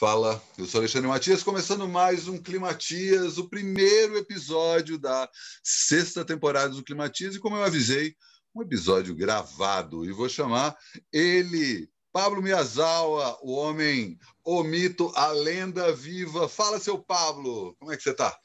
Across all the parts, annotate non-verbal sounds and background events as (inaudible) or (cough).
Fala, eu sou Alexandre Matias, começando mais um Climatias, o primeiro episódio da sexta temporada do Climatias, e como eu avisei, um episódio gravado, e vou chamar ele, Pablo Miyazawa, o homem, o mito, a lenda viva. Fala, seu Pablo, como é que você está?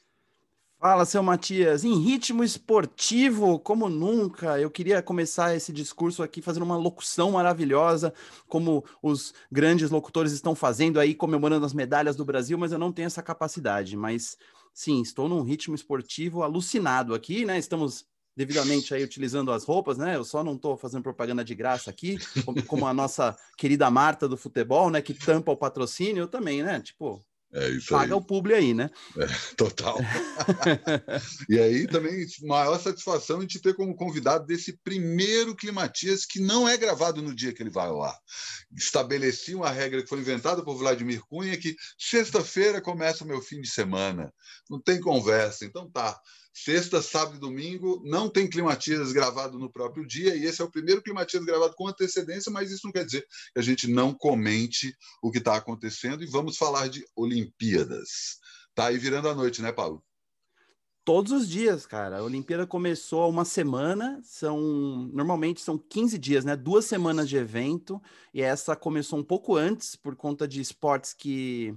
Fala, seu Matias. Em ritmo esportivo, como nunca, eu queria começar esse discurso aqui fazendo uma locução maravilhosa, como os grandes locutores estão fazendo aí, comemorando as medalhas do Brasil, mas eu não tenho essa capacidade. Mas sim, estou num ritmo esportivo alucinado aqui, né? Estamos devidamente aí utilizando as roupas, né? Eu só não estou fazendo propaganda de graça aqui, como a nossa querida Marta do futebol, né? Que tampa o patrocínio, eu também, né? Tipo, é isso Paga aí. o publi aí, né? É, (laughs) total. (laughs) e aí também, maior satisfação em te ter como convidado desse primeiro Climatias, que não é gravado no dia que ele vai lá. Estabeleci uma regra que foi inventada por Vladimir Cunha, que sexta-feira começa o meu fim de semana. Não tem conversa, então tá. Sexta, sábado e domingo não tem climatizas gravado no próprio dia, e esse é o primeiro climatizas gravado com antecedência, mas isso não quer dizer que a gente não comente o que está acontecendo e vamos falar de Olimpíadas. Tá aí virando a noite, né, Paulo? Todos os dias, cara. A Olimpíada começou há uma semana, são normalmente são 15 dias, né? Duas semanas de evento, e essa começou um pouco antes por conta de esportes que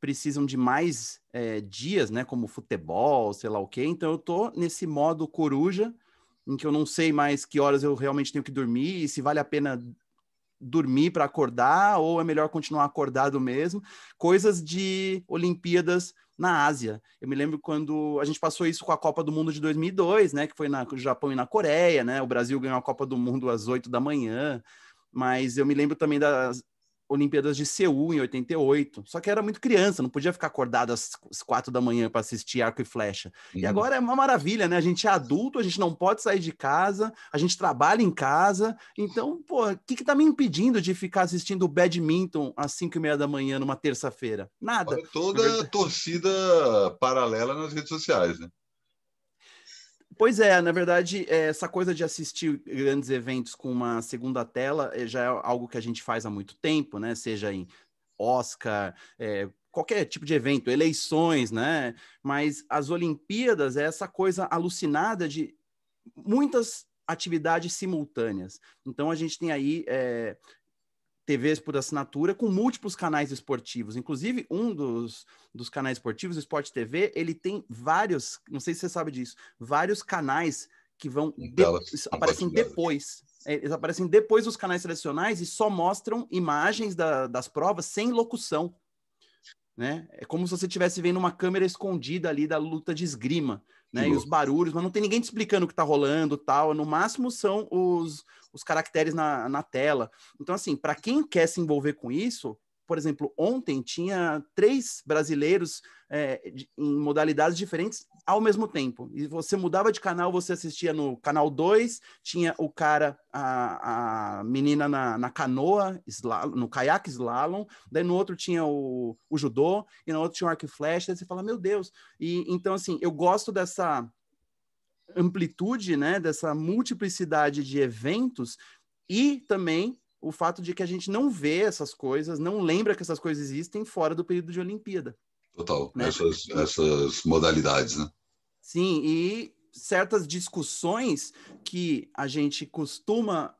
precisam de mais é, dias, né? Como futebol, sei lá o quê. Então eu tô nesse modo coruja, em que eu não sei mais que horas eu realmente tenho que dormir e se vale a pena dormir para acordar ou é melhor continuar acordado mesmo. Coisas de Olimpíadas na Ásia. Eu me lembro quando a gente passou isso com a Copa do Mundo de 2002, né, que foi no Japão e na Coreia, né? O Brasil ganhou a Copa do Mundo às 8 da manhã. Mas eu me lembro também das Olimpíadas de Seul em 88. Só que era muito criança, não podia ficar acordado às quatro da manhã para assistir arco e flecha. Uhum. E agora é uma maravilha, né? A gente é adulto, a gente não pode sair de casa, a gente trabalha em casa. Então, pô, o que, que tá me impedindo de ficar assistindo badminton às cinco e meia da manhã numa terça-feira? Nada. Olha toda a torcida paralela nas redes sociais, né? Pois é, na verdade, é, essa coisa de assistir grandes eventos com uma segunda tela eh, já é algo que a gente faz há muito tempo, né? Seja em Oscar, é, qualquer tipo de evento, eleições, né? Mas as Olimpíadas é essa coisa alucinada de muitas atividades simultâneas. Então a gente tem aí é, TVs por assinatura com múltiplos canais esportivos. Inclusive, um dos, dos canais esportivos, o Sport TV, ele tem vários, não sei se você sabe disso, vários canais que vão de, aparecem depois. É, eles aparecem depois dos canais tradicionais e só mostram imagens da, das provas sem locução. Né? É como se você estivesse vendo uma câmera escondida ali da luta de esgrima né? E os barulhos, mas não tem ninguém te explicando o que tá rolando tal. No máximo são os, os caracteres na, na tela. Então, assim, para quem quer se envolver com isso, por exemplo, ontem tinha três brasileiros é, em modalidades diferentes ao mesmo tempo. E você mudava de canal, você assistia no canal 2, tinha o cara, a, a menina na, na canoa, slalom, no caiaque slalom, daí no outro tinha o, o judô, e no outro tinha o arco e flecha, daí você fala, meu Deus. E, então, assim, eu gosto dessa amplitude, né, dessa multiplicidade de eventos e também o fato de que a gente não vê essas coisas, não lembra que essas coisas existem fora do período de Olimpíada. Total, né? essas, essas modalidades, né? Sim, e certas discussões que a gente costuma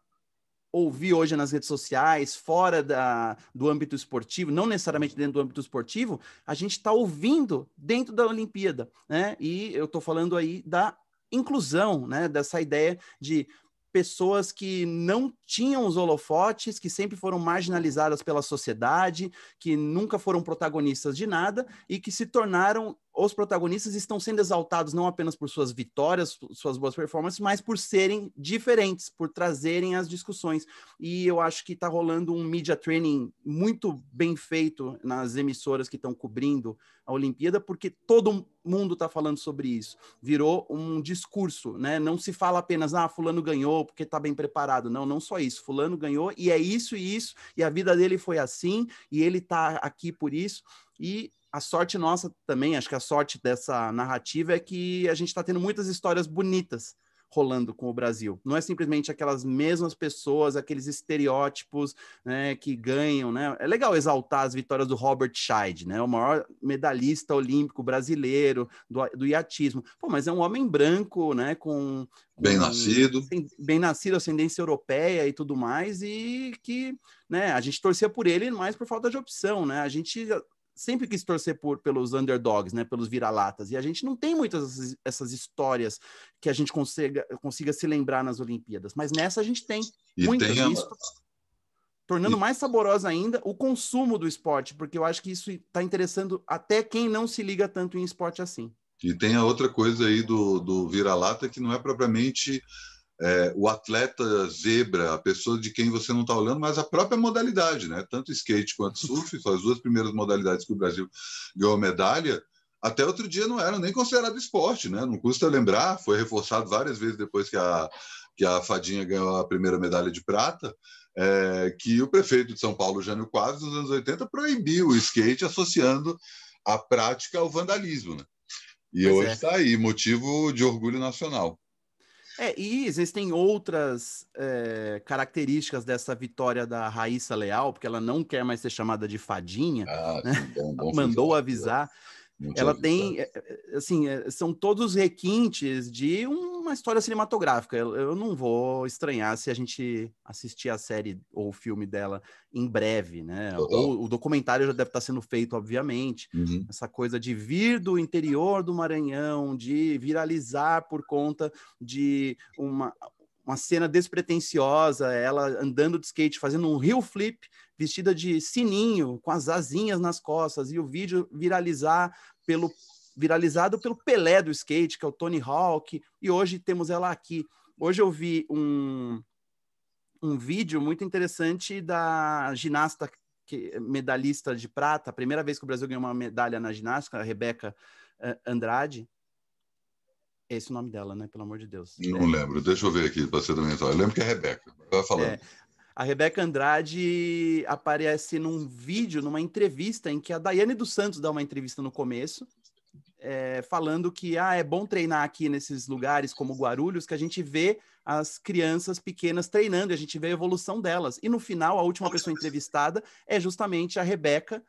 ouvir hoje nas redes sociais, fora da, do âmbito esportivo, não necessariamente dentro do âmbito esportivo, a gente está ouvindo dentro da Olimpíada, né? E eu estou falando aí da inclusão, né? Dessa ideia de pessoas que não tinham os holofotes, que sempre foram marginalizadas pela sociedade, que nunca foram protagonistas de nada e que se tornaram os protagonistas estão sendo exaltados não apenas por suas vitórias, suas boas performances, mas por serem diferentes, por trazerem as discussões. E eu acho que está rolando um media training muito bem feito nas emissoras que estão cobrindo a Olimpíada, porque todo mundo está falando sobre isso. Virou um discurso, né? Não se fala apenas, ah, fulano ganhou porque está bem preparado. Não, não só isso. Fulano ganhou e é isso e isso, e a vida dele foi assim, e ele está aqui por isso. E a sorte nossa também, acho que a sorte dessa narrativa é que a gente está tendo muitas histórias bonitas rolando com o Brasil. Não é simplesmente aquelas mesmas pessoas, aqueles estereótipos né, que ganham. Né? É legal exaltar as vitórias do Robert Scheid, né? o maior medalhista olímpico brasileiro do, do iatismo. Pô, mas é um homem branco, né? com, bem nascido, bem nascido, ascendência europeia e tudo mais, e que né, a gente torcia por ele, mais por falta de opção, né? A gente sempre quis torcer por, pelos underdogs, né? Pelos vira-latas. E a gente não tem muitas essas histórias que a gente consiga, consiga se lembrar nas Olimpíadas. Mas nessa a gente tem. E muitas. Tem a... isso, tá tornando e... mais saborosa ainda o consumo do esporte, porque eu acho que isso está interessando até quem não se liga tanto em esporte assim. E tem a outra coisa aí do, do vira-lata que não é propriamente é, o atleta zebra, a pessoa de quem você não está olhando, mas a própria modalidade, né? Tanto skate quanto surf, são as duas primeiras modalidades que o Brasil ganhou medalha. Até outro dia não era nem considerado esporte, né? Não custa lembrar, foi reforçado várias vezes depois que a, que a Fadinha ganhou a primeira medalha de prata, é, que o prefeito de São Paulo, Jânio Quadros, nos anos 80, proibiu o skate associando a prática ao vandalismo, né? E pois hoje está é. Tá aí, motivo de orgulho nacional. É, e existem outras é, características dessa vitória da Raíssa Leal, porque ela não quer mais ser chamada de fadinha, ah, né? bom, bom mandou avisar. Deus ela tem, tá. eh, eh, assim, eh, são todos requintes de uma história cinematográfica. Eu não vou estranhar se a gente assistir a série ou o filme dela em breve, né? Ou o documentário já deve estar sendo feito, obviamente. Uhum. Essa coisa de vir do interior do Maranhão, de viralizar por conta de uma, uma cena despretensiosa, ela andando de skate, fazendo um heel flip, vestida de sininho, com as asinhas nas costas, e o vídeo viralizar pelo viralizado pelo Pelé do skate, que é o Tony Hawk, e hoje temos ela aqui. Hoje eu vi um, um vídeo muito interessante da ginasta que, medalhista de prata, primeira vez que o Brasil ganhou uma medalha na ginástica, a Rebeca eh, Andrade, esse o nome dela, né? Pelo amor de Deus. Não é. lembro. Deixa eu ver aqui para ser da Eu lembro que é Rebeca. Vai falando. É. A Rebeca Andrade aparece num vídeo, numa entrevista, em que a Daiane dos Santos dá uma entrevista no começo, é, falando que ah, é bom treinar aqui nesses lugares como Guarulhos, que a gente vê as crianças pequenas treinando, a gente vê a evolução delas. E no final, a última pessoa entrevistada é justamente a Rebeca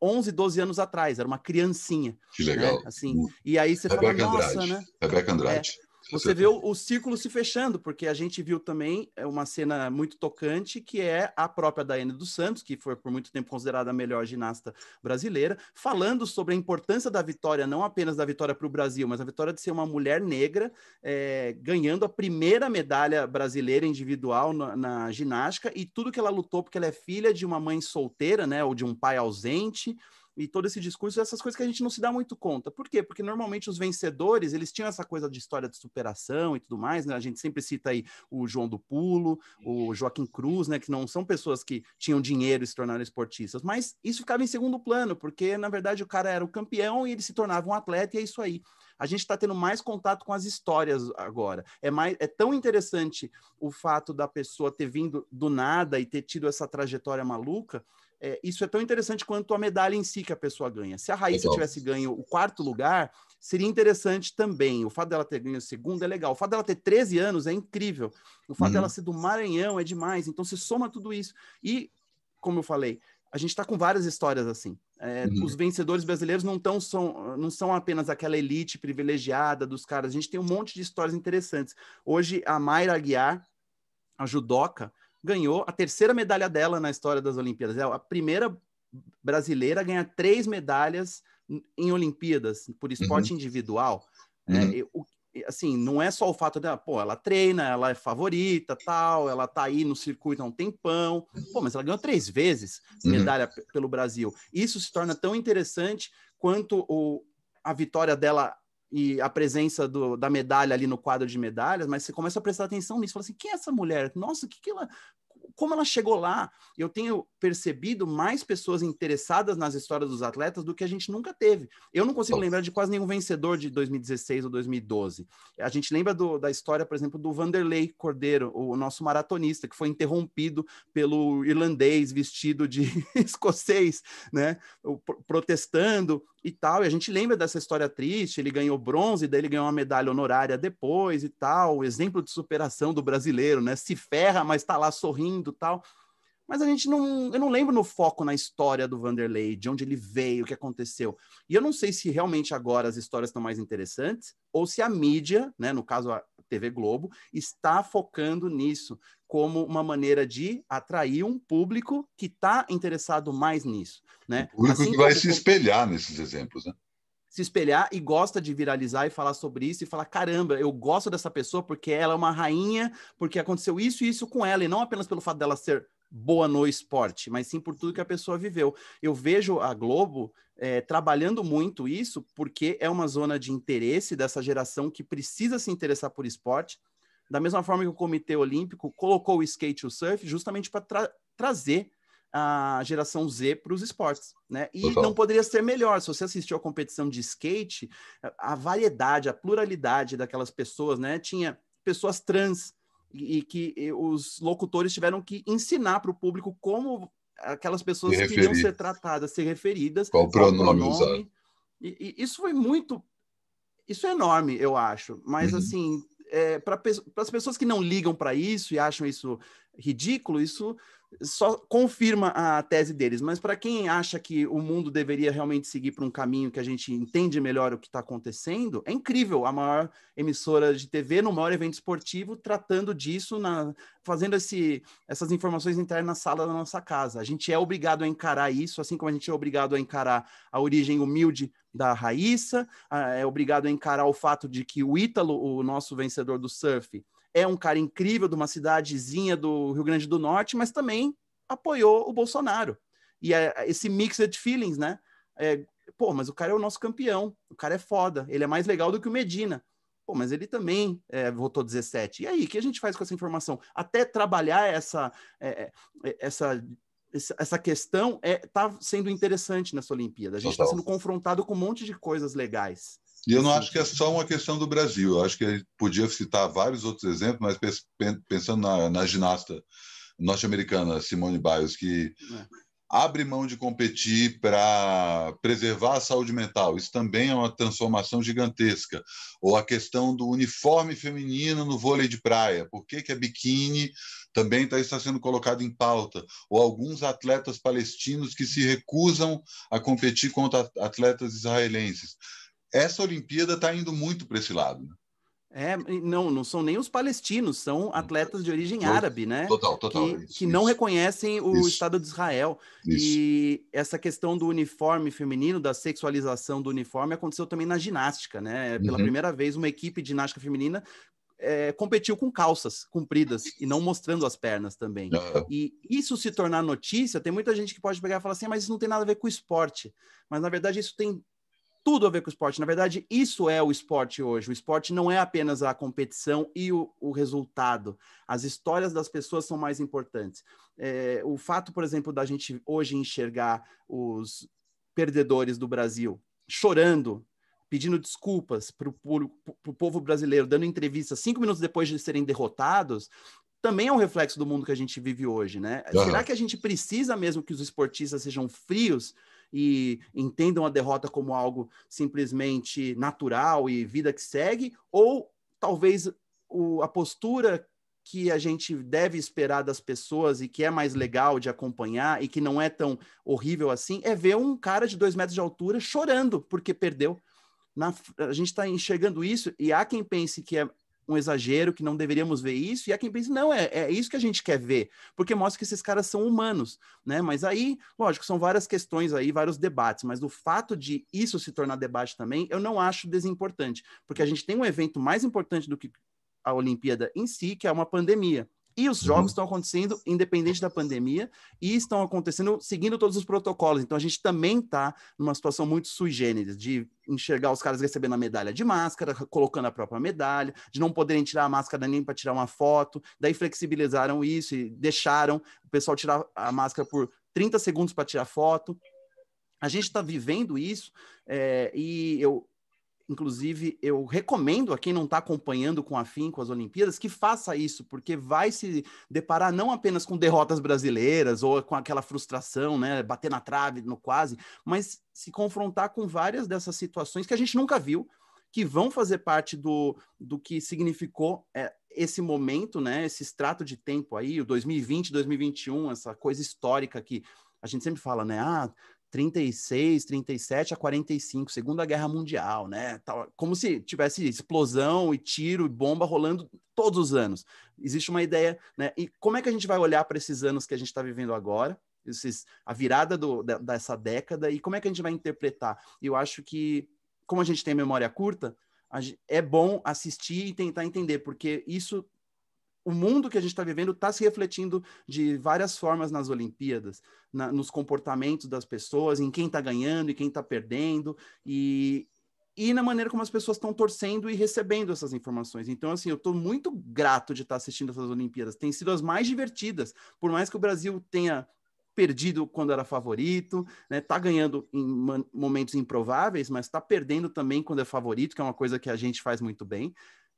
11, 12 anos atrás, era uma criancinha. Que né? legal. Né? Assim, hum. e aí você Rebeca fala, Andrade. nossa, né? Rebeca é. Andrade. É, você vê o, o, círculo se fechando, porque a gente viu também é, uma cena muito tocante, que é a própria Daiane dos Santos, que foi por muito tempo considerada a melhor ginasta brasileira, falando sobre a importância da vitória, não apenas da vitória para o Brasil, mas a vitória de ser uma mulher negra, é, ganhando a primeira medalha brasileira individual na, na ginástica, e tudo que ela lutou, porque ela é filha de uma mãe solteira, né, ou de um pai ausente, e todo esse discurso, essas coisas que a gente não se dá muito conta. Por quê? Porque normalmente os vencedores, eles tinham essa coisa de história de superação e tudo mais, né? A gente sempre cita aí o João do Pulo, o Joaquim Cruz, né, que não são pessoas que tinham dinheiro e se tornaram esportistas, mas isso ficava em segundo plano, porque na verdade o cara era o campeão e ele se tornava um atleta e é isso aí a gente está tendo mais contato com as histórias agora. É, mais, é tão interessante o fato da pessoa ter vindo do nada e ter tido essa trajetória maluca, é, isso é tão interessante quanto a medalha em si que a pessoa ganha. Se a Raíssa legal. tivesse ganho o quarto lugar, seria interessante também. O fato dela ter ganho o segundo é legal. O fato dela ter 13 anos é incrível. O fato uhum. dela ser do Maranhão é demais. Então, se soma tudo isso. E, como eu falei, a gente está com várias histórias assim. É, uhum. Os vencedores brasileiros não, tão, são, não são apenas aquela elite privilegiada dos caras. A gente tem um monte de histórias interessantes. Hoje, a Mayra Aguiar, a judoca, ganhou a terceira medalha dela na história das Olimpíadas. É a primeira brasileira a ganhar três medalhas em Olimpíadas por esporte uhum. individual. Né? Uhum. assim, não é só o fato dela, ah, pô, ela treina, ela é favorita, tal, ela tá aí no circuito há um tempão, pô, mas ela ganhou três vezes uhum. medalha uhum. pelo Brasil. Isso se torna tão interessante quanto o, a vitória dela e a presença do, da medalha ali no quadro de medalhas, mas você começa a prestar atenção nisso, fala assim, quem é essa mulher? Nossa, que que ela, como ela chegou lá? Eu tenho percebido mais pessoas interessadas nas histórias dos atletas do que a gente nunca teve. Eu não consigo lembrar de quase nenhum vencedor de 2016 ou 2012. A gente lembra do, da história, por exemplo, do Vanderlei Cordeiro, o nosso maratonista, que foi interrompido pelo irlandês vestido de (laughs) escocês, né? Protestando e tal. E a gente lembra dessa história triste, ele ganhou bronze, daí ele ganhou uma medalha honorária depois e tal. exemplo de superação do brasileiro, né? Se ferra, mas tá lá sorrindo tal. Mas a gente não. Eu não lembro no foco na história do Vanderlei, de onde ele veio, o que aconteceu. E eu não sei se realmente agora as histórias estão mais interessantes, ou se a mídia, né, no caso a TV Globo, está focando nisso como uma maneira de atrair um público que está interessado mais nisso. Né? O público assim, que vai se espelhar nesses exemplos, né? Se espelhar e gosta de viralizar e falar sobre isso e falar: caramba, eu gosto dessa pessoa porque ela é uma rainha, porque aconteceu isso e isso com ela, e não apenas pelo fato dela ser boa no esporte, mas sim por tudo que a pessoa viveu. Eu vejo a Globo é, trabalhando muito isso porque é uma zona de interesse dessa geração que precisa se interessar por esporte, da mesma forma que o Comitê Olímpico colocou o skate e o surf justamente para tra trazer a geração Z para os esportes, né? E Total. não poderia ser melhor. Se você assistiu a competição de skate, a variedade, a pluralidade daquelas pessoas, né? Tinha pessoas trans e, e que e os locutores tiveram que ensinar para o público como aquelas pessoas se queriam ser tratadas, ser referidas, qual, qual pronome, usar. E, e, isso foi muito, isso é enorme, eu acho. Mas uhum. assim, é, para as pessoas que não ligam para isso e acham isso ridículo, isso só confirma a tese deles. Mas para quem acha que o mundo deveria realmente seguir para um caminho que a gente entende melhor o que está acontecendo, é incrível a maior emissora de TV no maior evento esportivo tratando disso, na, fazendo esse, essas informações entrar na sala da nossa casa. A gente é obrigado a encarar isso, assim como a gente é obrigado a encarar a origem humilde da Raíssa, ah, é obrigado a encarar o fato de que o Ítalo, o nosso vencedor do surf, é um cara incrível de uma cidadezinha do Rio Grande do Norte, mas também apoiou o Bolsonaro. E é, é esse mixed feelings, né? É, pô, mas o cara é o nosso campeão, o cara é foda, ele é mais legal do que o Medina. Pô, mas ele também é, votou 17. E aí, o que a gente faz com essa informação? Até trabalhar essa, é, é, é essa essa questão está é, sendo interessante nessa Olimpíada. A gente está sendo confrontado com um monte de coisas legais. E eu não acho que é só uma questão do Brasil. Eu acho que a gente podia citar vários outros exemplos, mas pensando na, na ginasta norte-americana Simone Biles, que é abre mão de competir para preservar a saúde mental. Isso também é uma transformação gigantesca. Ou a questão do uniforme feminino no vôlei de praia. Por que, que a biquíni também tá, está sendo colocada em pauta? Ou alguns atletas palestinos que se recusam a competir contra atletas israelenses. Essa Olimpíada está indo muito para esse lado. Né? É, não, não são nem os palestinos, são hum. atletas de origem árabe, né? Total, total. Que, isso, que não isso, reconhecem o isso, Estado de Israel. E essa questão do uniforme feminino, da sexualização do uniforme, aconteceu também na ginástica, né? Pela uhum. primeira vez, uma equipe de ginástica feminina é, competiu com calças compridas e não mostrando as pernas também. Uhum. E isso se tornar notícia, tem muita gente que pode pegar e falar assim, ah, mas isso não tem nada a ver com esporte. Mas, na verdade, isso tem tudo a ver com o esporte. Na verdade, isso é o esporte hoje. O esporte não é apenas a competição e o, o resultado. As histórias das pessoas são mais importantes. É, o fato, por exemplo, da gente hoje enxergar os perdedores do Brasil chorando, pedindo desculpas para o povo brasileiro, dando entrevista cinco minutos depois de serem derrotados, também é um reflexo do mundo que a gente vive hoje, né? Uhum. Será que a gente precisa mesmo que os esportistas sejam frios? e entendam a derrota como algo simplesmente natural e vida que segue, ou talvez o, a postura que a gente deve esperar das pessoas e que é mais legal de acompanhar e que não é tão horrível assim é ver um cara de dois metros de altura chorando porque perdeu. Na, a gente está enxergando isso e há quem pense que é um exagero, que não deveríamos ver isso, e há quem pense, não, é, é isso que a gente quer ver, porque mostra que esses caras são humanos, né? Mas aí, lógico, são várias questões aí, vários debates, mas o fato de isso se tornar debate também, eu não acho desimportante, porque a gente tem um evento mais importante do que a Olimpíada em si, que é uma pandemia. E os jogos uhum. estão acontecendo independente da pandemia e estão acontecendo seguindo todos os protocolos. Então a gente também está numa situação muito sui generis, de enxergar os caras recebendo a medalha de máscara, colocando a própria medalha, de não poderem tirar a máscara nem para tirar uma foto. Daí flexibilizaram isso e deixaram o pessoal tirar a máscara por 30 segundos para tirar foto. A gente está vivendo isso é, e eu Inclusive, eu recomendo a quem não está acompanhando com afinco as Olimpíadas que faça isso, porque vai se deparar não apenas com derrotas brasileiras ou com aquela frustração, né, bater na trave no quase, mas se confrontar com várias dessas situações que a gente nunca viu, que vão fazer parte do, do que significou é, esse momento, né, esse extrato de tempo aí, o 2020, 2021, essa coisa histórica que a gente sempre fala, né? Ah, 36, 37 a 45, Segunda Guerra Mundial, né? Como se tivesse explosão e tiro e bomba rolando todos os anos. Existe uma ideia, né? E como é que a gente vai olhar para esses anos que a gente está vivendo agora? Esses, a virada do, da, dessa década e como é que a gente vai interpretar? Eu acho que, como a gente tem memória curta, é bom assistir e tentar entender, porque isso o mundo que a gente está vivendo está se refletindo de várias formas nas Olimpíadas, na, nos comportamentos das pessoas, em quem está ganhando e quem está perdendo, e, e na maneira como as pessoas estão torcendo e recebendo essas informações. Então, assim, eu estou muito grato de estar tá assistindo essas Olimpíadas. Tem sido as mais divertidas, por mais que o Brasil tenha perdido quando era favorito, né? Tá ganhando em momentos improváveis, mas está perdendo também quando é favorito, que é uma coisa que a gente faz muito bem.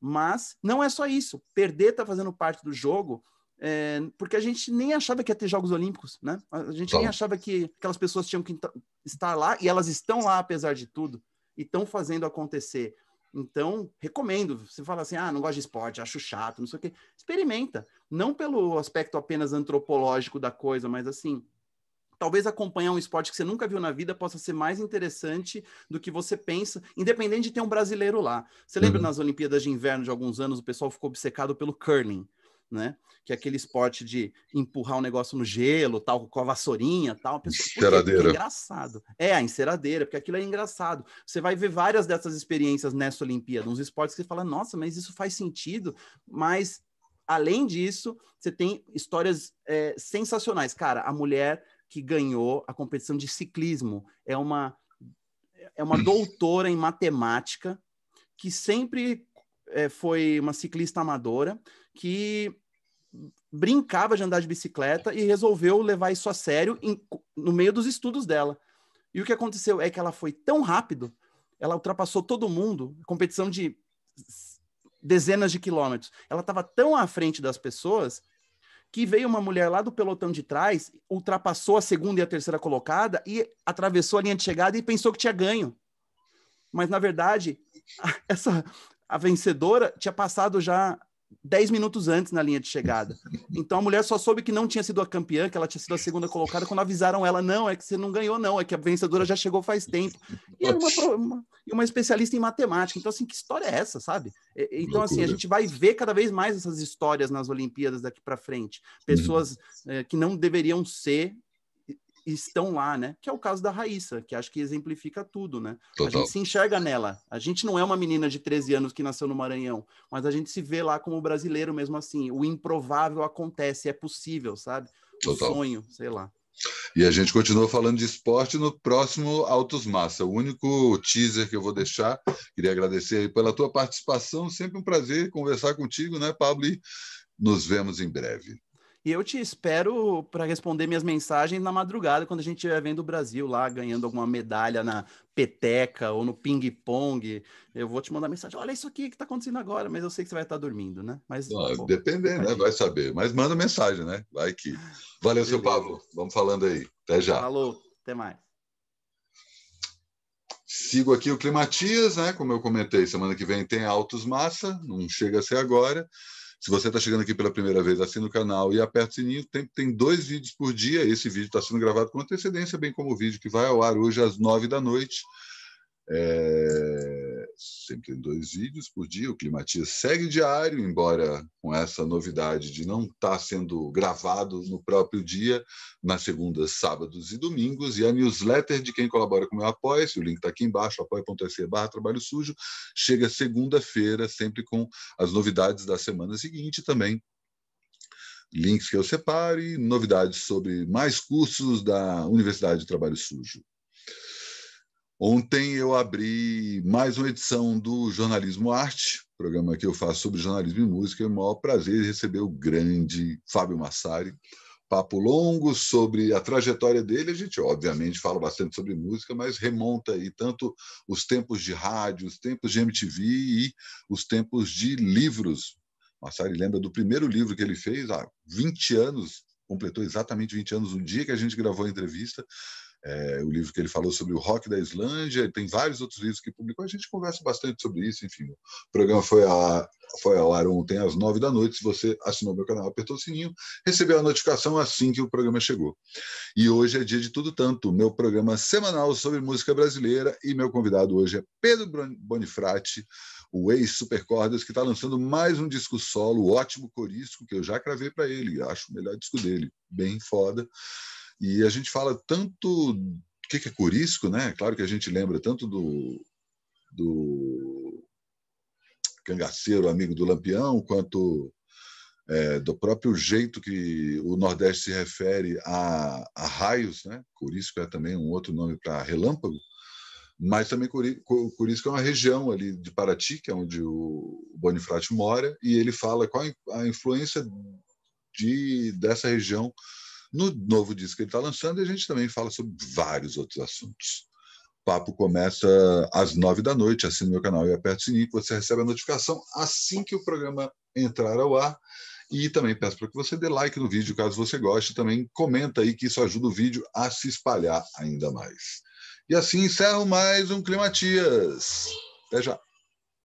Mas não é só isso. Perder está fazendo parte do jogo, é, porque a gente nem achava que ia ter Jogos Olímpicos, né? A gente nem achava que aquelas pessoas tinham que estar lá, e elas estão lá apesar de tudo, e estão fazendo acontecer. Então, recomendo. Você fala assim, ah, não gosto de esporte, acho chato, não sei o quê. Experimenta. Não pelo aspecto apenas antropológico da coisa, mas assim, talvez acompanhar um esporte que você nunca viu na vida possa ser mais interessante do que você pensa, independente de ter um brasileiro lá. Você lembra uhum. nas Olimpíadas de Inverno de alguns anos, o pessoal ficou obcecado pelo curling, né? Que é aquele esporte de empurrar um negócio no gelo, tal, com a vassourinha, tal. enceradeira. É engraçado. É, a enceradeira, porque aquilo é engraçado. Você vai ver várias dessas experiências nessa Olimpíada, uns esportes que você fala, nossa, mas isso faz sentido, mas além disso, você tem histórias é, sensacionais. Cara, a mulher que ganhou a competição de ciclismo. É uma, é uma doutora em matemática que sempre é, foi uma ciclista amadora que brincava de andar de bicicleta e resolveu levar isso a sério em, no meio dos estudos dela. E o que aconteceu é que ela foi tão rápido, ela ultrapassou todo mundo, competição de dezenas de quilômetros. Ela estava tão à frente das pessoas que veio uma mulher lá do pelotão de trás, ultrapassou a segunda e a terceira colocada e atravessou a linha de chegada e pensou que tinha ganho. Mas na verdade, (laughs) a, essa a vencedora tinha passado já 10 minutos antes na linha de chegada. (laughs) Então a mulher só soube que não tinha sido a campeã, que ela tinha sido a segunda colocada, quando avisaram ela: não, é que você não ganhou, não, é que a vencedora já chegou faz tempo. E uma, uma, uma, especialista em matemática. Então, assim, que história é essa, sabe? Então, assim, a gente vai ver cada vez mais essas histórias nas Olimpíadas daqui para frente. Pessoas é, que não deveriam ser estão lá, né? Que é o caso da Raíssa, que acho que exemplifica tudo, né? Total. A gente se enxerga nela. A gente não é uma menina de 13 anos que nasceu no Maranhão, mas a gente se vê lá como brasileiro mesmo assim. O improvável acontece, é possível, sabe? O Total. sonho, sei lá. E a gente continua falando de esporte no próximo Autos Massa. O único teaser que eu vou deixar. Queria agradecer pela tua participação. Sempre um prazer conversar contigo, né, Pablo? E nos vemos em breve. E eu te espero para responder minhas mensagens na madrugada, quando a gente estiver vendo o Brasil lá ganhando alguma medalha na peteca ou no ping-pong. Eu vou te mandar mensagem: olha isso aqui que está acontecendo agora, mas eu sei que você vai estar tá dormindo, né? Mas. pô, tá dependendo, né? Vai saber. Mas manda mensagem, né? Vai que. Valeu, seu Pablo. Vamos falando aí. Até já. Falou, até mais. Sigo aqui o Climatias, né? Como eu comentei, semana que vem tem Altos Massa, não chega a ser agora. Se você está chegando aqui pela primeira vez, assina o canal e aperta o sininho. Tem, tem dois vídeos por dia. Esse vídeo está sendo gravado com antecedência, bem como o vídeo que vai ao ar hoje às nove da noite. É sempre dois vídeos por dia. O Climatiza segue diário, embora com essa novidade de não estar tá sendo gravado no próprio dia, nas segundas, sábados e domingos. E a newsletter de quem colabora com o meu apoia o link está aqui embaixo, apoia.se barra trabalho sujo, chega segunda-feira, sempre com as novidades da semana seguinte também links que eu separe, novidades sobre mais cursos da Universidade de Trabalho Sujo. Ontem eu abri mais uma edição do Jornalismo Arte, programa que eu faço sobre jornalismo e música, e é o maior prazer receber o grande Fábio Massari. Papo longo sobre a trajetória dele. A gente, obviamente, fala bastante sobre música, mas remonta aí tanto os tempos de rádio, os tempos de MTV e os tempos de livros. Massari lembra do primeiro livro que ele fez há 20 anos, completou exatamente 20 anos, o dia que a gente gravou a entrevista, é, o livro que ele falou sobre o rock da Islândia, tem vários outros livros que publicou, a gente conversa bastante sobre isso, enfim. O programa foi, a, foi ao ar ontem às nove da noite, se você assinou meu canal, apertou o sininho, recebeu a notificação assim que o programa chegou. E hoje é dia de tudo tanto, meu programa semanal sobre música brasileira, e meu convidado hoje é Pedro Bonifrati, o ex-Supercordas, que está lançando mais um disco solo, ótimo corisco, que eu já cravei para ele, acho o melhor disco dele, bem foda. E a gente fala tanto. O que, que é Corisco, né? Claro que a gente lembra tanto do, do cangaceiro, amigo do Lampião, quanto é, do próprio jeito que o Nordeste se refere a, a raios, né? Corisco é também um outro nome para relâmpago, mas também Corisco é uma região ali de Paraty, que é onde o Bonifrácio mora, e ele fala qual a influência de, dessa região no novo disco que ele está lançando, a gente também fala sobre vários outros assuntos. O papo começa às nove da noite, assina o meu canal e aperta o sininho que você recebe a notificação assim que o programa entrar ao ar. E também peço para que você dê like no vídeo, caso você goste. Também comenta aí que isso ajuda o vídeo a se espalhar ainda mais. E assim encerro mais um Climatias. Até já.